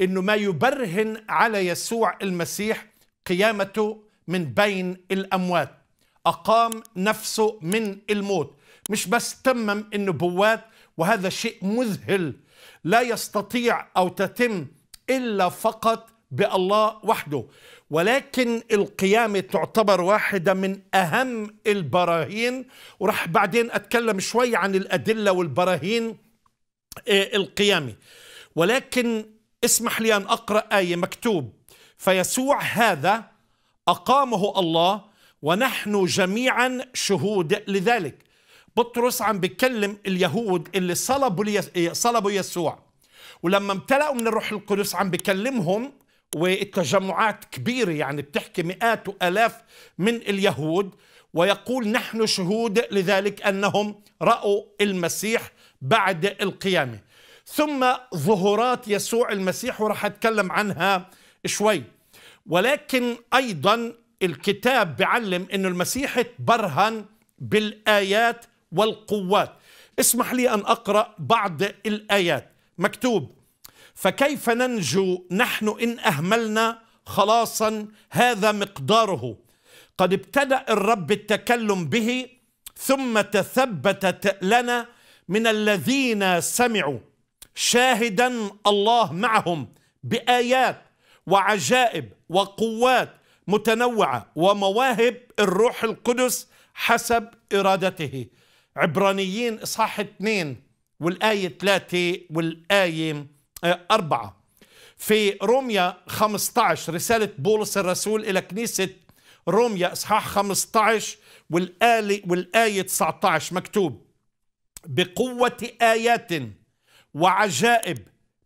انه ما يبرهن على يسوع المسيح قيامته من بين الاموات اقام نفسه من الموت مش بس تمم النبوات وهذا شيء مذهل لا يستطيع او تتم الا فقط بالله وحده ولكن القيامة تعتبر واحدة من أهم البراهين وراح بعدين أتكلم شوي عن الأدلة والبراهين آه، القيامة ولكن اسمح لي أن أقرأ آية مكتوب فيسوع هذا أقامه الله ونحن جميعا شهود لذلك بطرس عم بكلم اليهود اللي صلبوا, صلبوا يسوع ولما امتلأوا من الروح القدس عم بكلمهم والتجمعات كبيرة يعني بتحكي مئات وآلاف من اليهود ويقول نحن شهود لذلك أنهم رأوا المسيح بعد القيامة ثم ظهورات يسوع المسيح وراح اتكلم عنها شوي ولكن ايضا الكتاب بعلم انه المسيح تبرهن بالايات والقوات اسمح لي ان اقرا بعض الايات مكتوب فكيف ننجو نحن ان اهملنا خلاصا هذا مقداره قد ابتدا الرب التكلم به ثم تثبتت لنا من الذين سمعوا شاهدا الله معهم بايات وعجائب وقوات متنوعه ومواهب الروح القدس حسب ارادته عبرانيين اصحاح 2 والايه 3 والايه 4 آه، في روميا 15 رساله بولس الرسول الى كنيسه روميا اصحاح 15 والايه والايه 19 مكتوب بقوه ايات وعجائب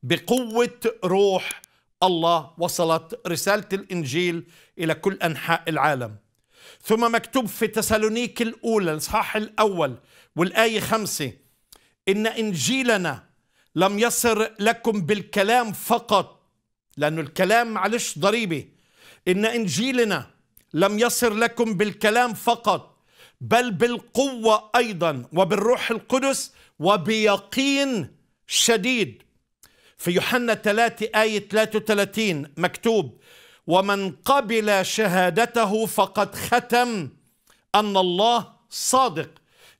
بقوة روح الله وصلت رسالة الإنجيل إلى كل أنحاء العالم ثم مكتوب في تسالونيك الأولى الإصحاح الأول والآية خمسة إن إنجيلنا لم يصر لكم بالكلام فقط لأنه الكلام معلش ضريبة إن إنجيلنا لم يصر لكم بالكلام فقط بل بالقوة أيضا وبالروح القدس وبيقين شديد في يوحنا 3 آية 33 مكتوب ومن قبل شهادته فقد ختم أن الله صادق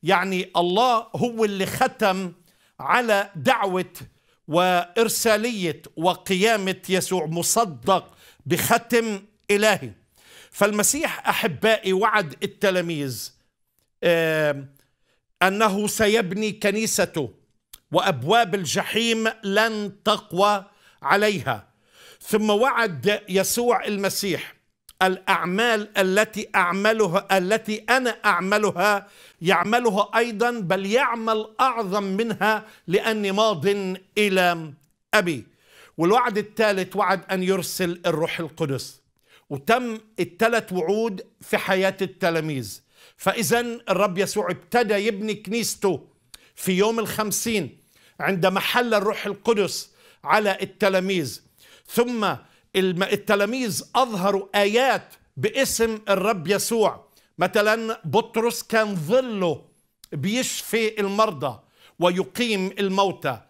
يعني الله هو اللي ختم على دعوة وإرسالية وقيامة يسوع مصدق بختم إلهي فالمسيح أحبائي وعد التلاميذ أنه سيبني كنيسته وابواب الجحيم لن تقوى عليها ثم وعد يسوع المسيح الاعمال التي اعملها التي انا اعملها يعملها ايضا بل يعمل اعظم منها لاني ماض الى ابي والوعد الثالث وعد ان يرسل الروح القدس وتم الثلاث وعود في حياه التلاميذ فاذا الرب يسوع ابتدى يبني كنيسته في يوم الخمسين عندما حل الروح القدس على التلاميذ ثم التلاميذ اظهروا ايات باسم الرب يسوع مثلا بطرس كان ظله بيشفي المرضى ويقيم الموتى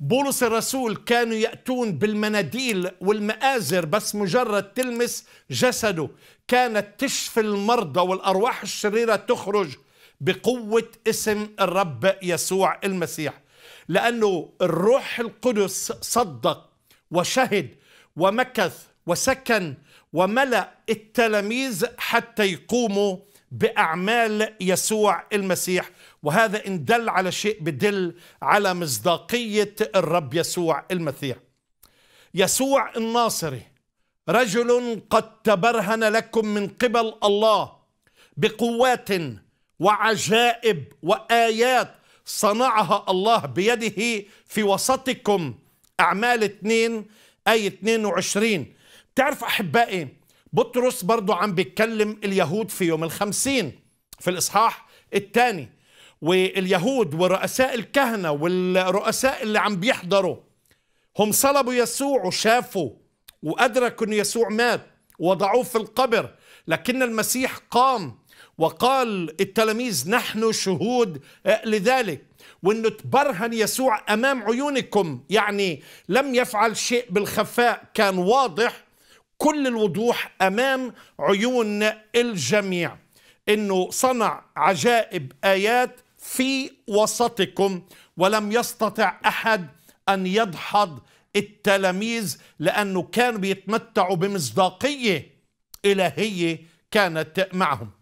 بولس الرسول كانوا ياتون بالمناديل والمآزر بس مجرد تلمس جسده كانت تشفي المرضى والارواح الشريره تخرج بقوه اسم الرب يسوع المسيح لأنه الروح القدس صدق وشهد ومكث وسكن وملأ التلاميذ حتى يقوموا بأعمال يسوع المسيح وهذا إن دل على شيء بدل على مصداقية الرب يسوع المسيح يسوع الناصري رجل قد تبرهن لكم من قبل الله بقوات وعجائب وآيات صنعها الله بيده في وسطكم أعمال 2 أي 22 بتعرف أحبائي بطرس برضو عم بيتكلم اليهود في يوم الخمسين في الإصحاح الثاني واليهود ورؤساء الكهنة والرؤساء اللي عم بيحضروا هم صلبوا يسوع وشافوا وأدركوا أن يسوع مات وضعوه في القبر لكن المسيح قام وقال التلاميذ نحن شهود آه، لذلك وانه تبرهن يسوع امام عيونكم يعني لم يفعل شيء بالخفاء كان واضح كل الوضوح امام عيون الجميع انه صنع عجائب ايات في وسطكم ولم يستطع احد ان يدحض التلاميذ لانه كانوا بيتمتعوا بمصداقيه الهيه كانت معهم